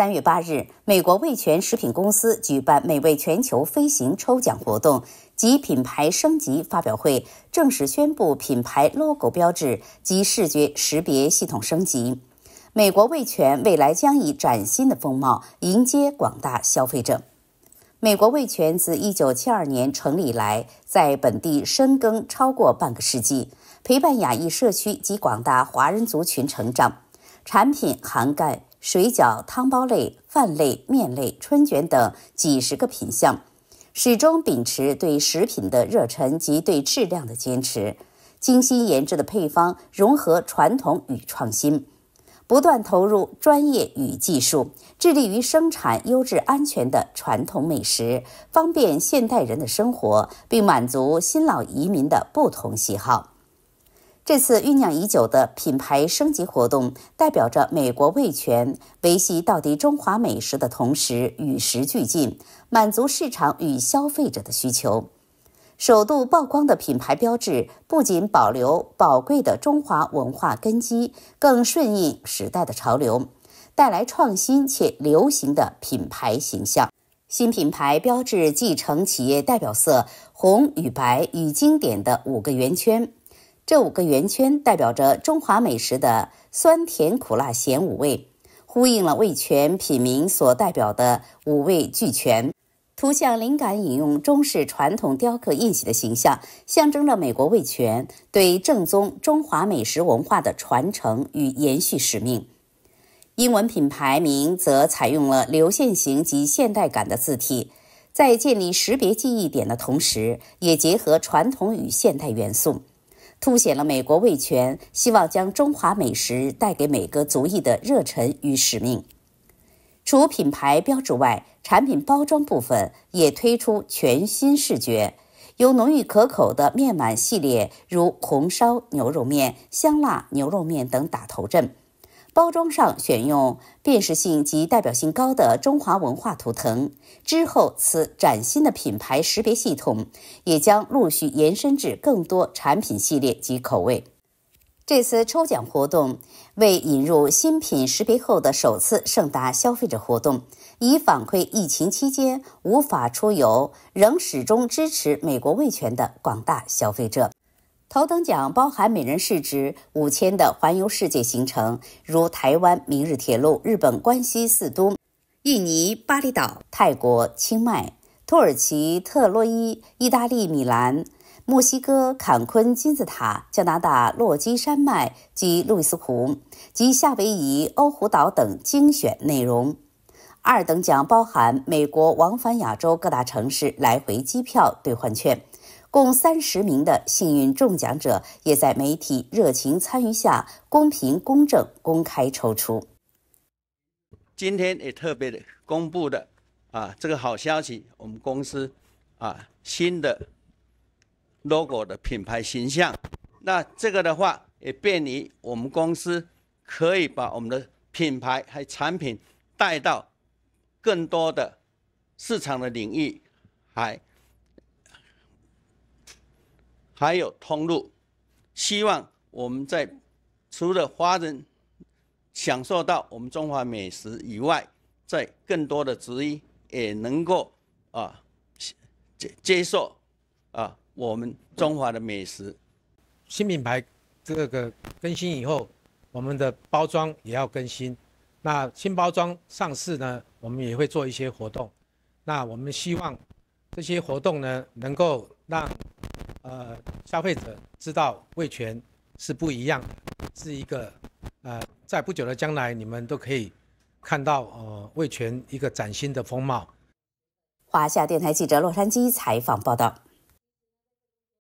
三月八日，美国味全食品公司举办“美味全球飞行”抽奖活动及品牌升级发表会，正式宣布品牌 logo 标志及视觉识别系统升级。美国味全未来将以崭新的风貌迎接广大消费者。美国味全自一九七二年成立以来，在本地深耕超过半个世纪，陪伴亚裔社区及广大华人族群成长，产品涵盖。水饺、汤包类、饭类、面类、春卷等几十个品项，始终秉持对食品的热忱及对质量的坚持，精心研制的配方融合传统与创新，不断投入专业与技术，致力于生产优质安全的传统美食，方便现代人的生活，并满足新老移民的不同喜好。这次酝酿已久的品牌升级活动，代表着美国味全维系到底中华美食的同时，与时俱进，满足市场与消费者的需求。首度曝光的品牌标志，不仅保留宝贵的中华文化根基，更顺应时代的潮流，带来创新且流行的品牌形象。新品牌标志继承企业代表色红与白与经典的五个圆圈。这五个圆圈代表着中华美食的酸甜苦辣咸五味，呼应了味全品名所代表的五味俱全。图像灵感引用中式传统雕刻印玺的形象，象征着美国味全对正宗中华美食文化的传承与延续使命。英文品牌名则采用了流线型及现代感的字体，在建立识别记忆点的同时，也结合传统与现代元素。凸显了美国味全希望将中华美食带给每个族裔的热忱与使命。除品牌标志外，产品包装部分也推出全新视觉，由浓郁可口的面碗系列，如红烧牛肉面、香辣牛肉面等打头阵。包装上选用辨识性及代表性高的中华文化图腾之后，此崭新的品牌识别系统也将陆续延伸至更多产品系列及口味。这次抽奖活动为引入新品识别后的首次盛大消费者活动，以反馈疫情期间无法出游仍始终支持美国味全的广大消费者。头等奖包含每人市值五千的环游世界行程，如台湾明日铁路、日本关西四都、印尼巴厘岛、泰国清迈、土耳其特洛伊、意大利米兰、墨西哥坎昆金字塔、加拿大落基山脉及路易斯湖及夏威夷欧胡岛等精选内容。二等奖包含美国往返亚洲各大城市来回机票兑换券。共三十名的幸运中奖者也在媒体热情参与下，公平、公正、公开抽出。今天也特别的公布的啊，这个好消息，我们公司啊新的 logo 的品牌形象。那这个的话也便于我们公司可以把我们的品牌还产品带到更多的市场的领域还。还有通路，希望我们在除了华人享受到我们中华美食以外，在更多的职业也能够啊接接受啊我们中华的美食。新品牌这个更新以后，我们的包装也要更新。那新包装上市呢，我们也会做一些活动。那我们希望这些活动呢，能够让。呃，消费者知道味全是不一样的，是一个呃，在不久的将来，你们都可以看到呃，味全一个崭新的风貌。华夏电台记者洛杉矶采访报道。